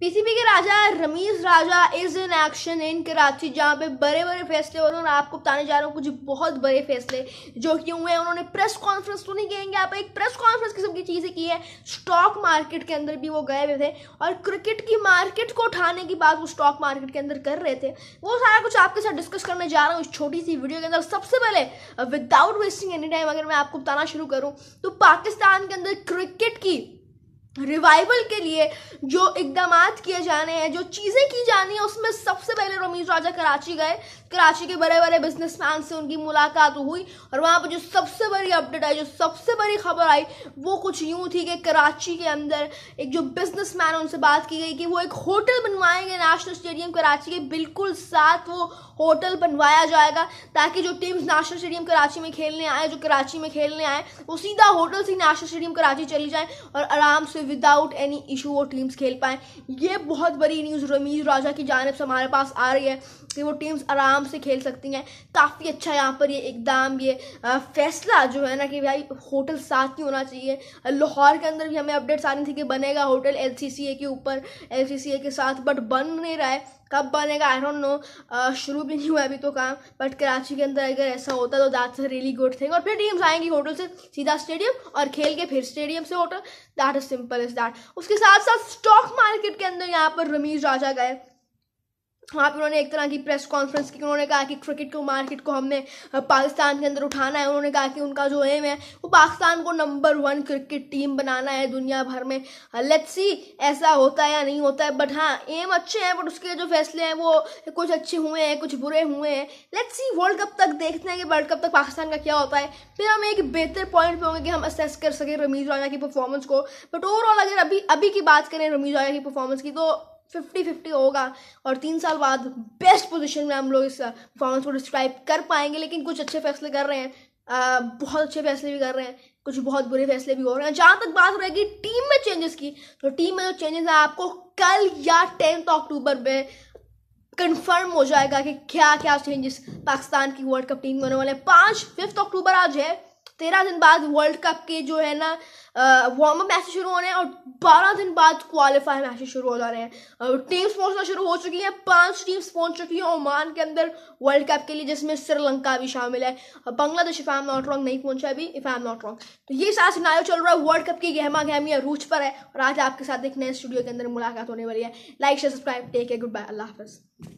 PCB के Raja Ramiz Raja is in action in Karachi जहाँ पे बड़े बड़े फैसले हो रहे हैं आपको बताने जा रहा हूँ कुछ बहुत बड़े फैसले जो कि हुए हैं उन्होंने प्रेस कॉन्फ्रेंस तो नहीं कहेंगे आप एक प्रेस कॉन्फ्रेंस किस्म की चीज़ें की है स्टॉक मार्केट के अंदर भी वो गए हुए थे और क्रिकेट की मार्केट को उठाने की बात वो स्टॉक मार्केट के अंदर कर रहे थे वो सारा कुछ आपके साथ डिस्कस करने जा रहा हूँ इस छोटी सी वीडियो के अंदर सबसे पहले विदाउट वेस्टिंग एनी टाइम अगर मैं आपको बताना शुरू करूँ तो पाकिस्तान के अंदर क्रिकेट की रिवाइवल के लिए जो इकदाम किए जाने हैं जो चीज़ें की जानी है उसमें सबसे पहले रमीज राजा कराची गए कराची के बड़े बड़े बिजनेसमैन से उनकी मुलाकात हुई और वहाँ पर जो सबसे बड़ी अपडेट आई जो सबसे बड़ी खबर आई वो कुछ यूँ थी कि कराची के अंदर एक जो बिजनेसमैन उनसे बात की गई कि वो एक होटल बनवाएंगे नेशनल स्टेडियम कराची के बिल्कुल साथ वो होटल बनवाया जाएगा ताकि जो टीम्स नेशनल स्टेडियम कराची में खेलने आए जो कराची में खेलने आए वो सीधा होटल से नेशनल स्टेडियम कराची चली जाए और आराम से विदाउट एनी इशू वो टीम्स खेल पाएँ ये बहुत बड़ी न्यूज़ रमीज राजा की जानब से हमारे पास आ रही है कि वो टीम्स आराम से खेल सकती हैं काफ़ी अच्छा यहाँ पर ये एकदम ये फैसला जो है ना कि भाई होटल साथ ही होना चाहिए लाहौर के अंदर भी हमें अपडेट्स आनी थी कि बनेगा होटल एल के ऊपर एल के साथ बट बन नहीं रहा है कब बनेगा आई डोंट नो शुरू भी नहीं हुआ अभी तो काम बट कराची के अंदर अगर ऐसा होता तो that's a really good thing और फिर टीम्स आएंगी होटल से सीधा स्टेडियम और खेल के फिर स्टेडियम से hotel that is simple is that उसके साथ साथ स्टॉक मार्केट के अंदर यहाँ पर रमीज राजा गए वहाँ पर उन्होंने एक तरह की प्रेस कॉन्फ्रेंस की उन्होंने कहा कि क्रिकेट को मार्केट को हमने पाकिस्तान के अंदर उठाना है उन्होंने कहा कि उनका जो एम है वो पाकिस्तान को नंबर वन क्रिकेट टीम बनाना है दुनिया भर में लेट्स सी ऐसा होता है या नहीं होता है बट हाँ एम अच्छे हैं बट उसके जो फैसले हैं वो कुछ अच्छे हुए हैं कुछ बुरे हुए हैं लेट्स सी वर्ल्ड कप तक देखते हैं कि वर्ल्ड कप तक पाकिस्तान का क्या होता है फिर हम एक बेहतर पॉइंट पर होंगे कि हम असेस कर सकें रमीज राजा की परफॉर्मेंस को बट ओवरऑल अगर अभी अभी की बात करें रमीज राजा की परफॉर्मेंस की तो फिफ्टी फिफ्टी होगा और तीन साल बाद बेस्ट पोजीशन में हम लोग इस परफॉर्मेंस uh, को डिस्क्राइब कर पाएंगे लेकिन कुछ अच्छे फैसले कर रहे हैं आ, uh, बहुत अच्छे फैसले भी कर रहे हैं कुछ बहुत बुरे फैसले भी हो रहे हैं जहाँ तक बात रहेगी टीम में चेंजेस की तो टीम में जो चेंजेस है आपको कल या टेंथ अक्टूबर में कंफर्म हो जाएगा कि क्या क्या चेंजेस पाकिस्तान की वर्ल्ड कप टीम में होने वाले हैं पाँच फिफ्थ अक्टूबर आज है तेरह दिन बाद वर्ल्ड कप के जो है ना वार्म अप मैच शुरू होने हैं और बारह दिन बाद क्वालिफाई मैच शुरू हो जा रहे हैं टीम्स पहुंचना शुरू हो चुकी हैं पांच टीम्स पहुंच चुकी हैं ओमान के अंदर वर्ल्ड कप के लिए जिसमें श्रीलंका भी शामिल है Bangladesh if I am not wrong नहीं पहुंचा अभी if I am not wrong तो ये सारा सिनायो चल रहा है वर्ल्ड कप की गहमा गहमी रूच पर है और आज आपके साथ एक नए स्टूडियो के अंदर मुलाकात होने वाली है लाइक शेयर सब्सक्राइब टेक है गुड बाय अल्लाह हाफिज़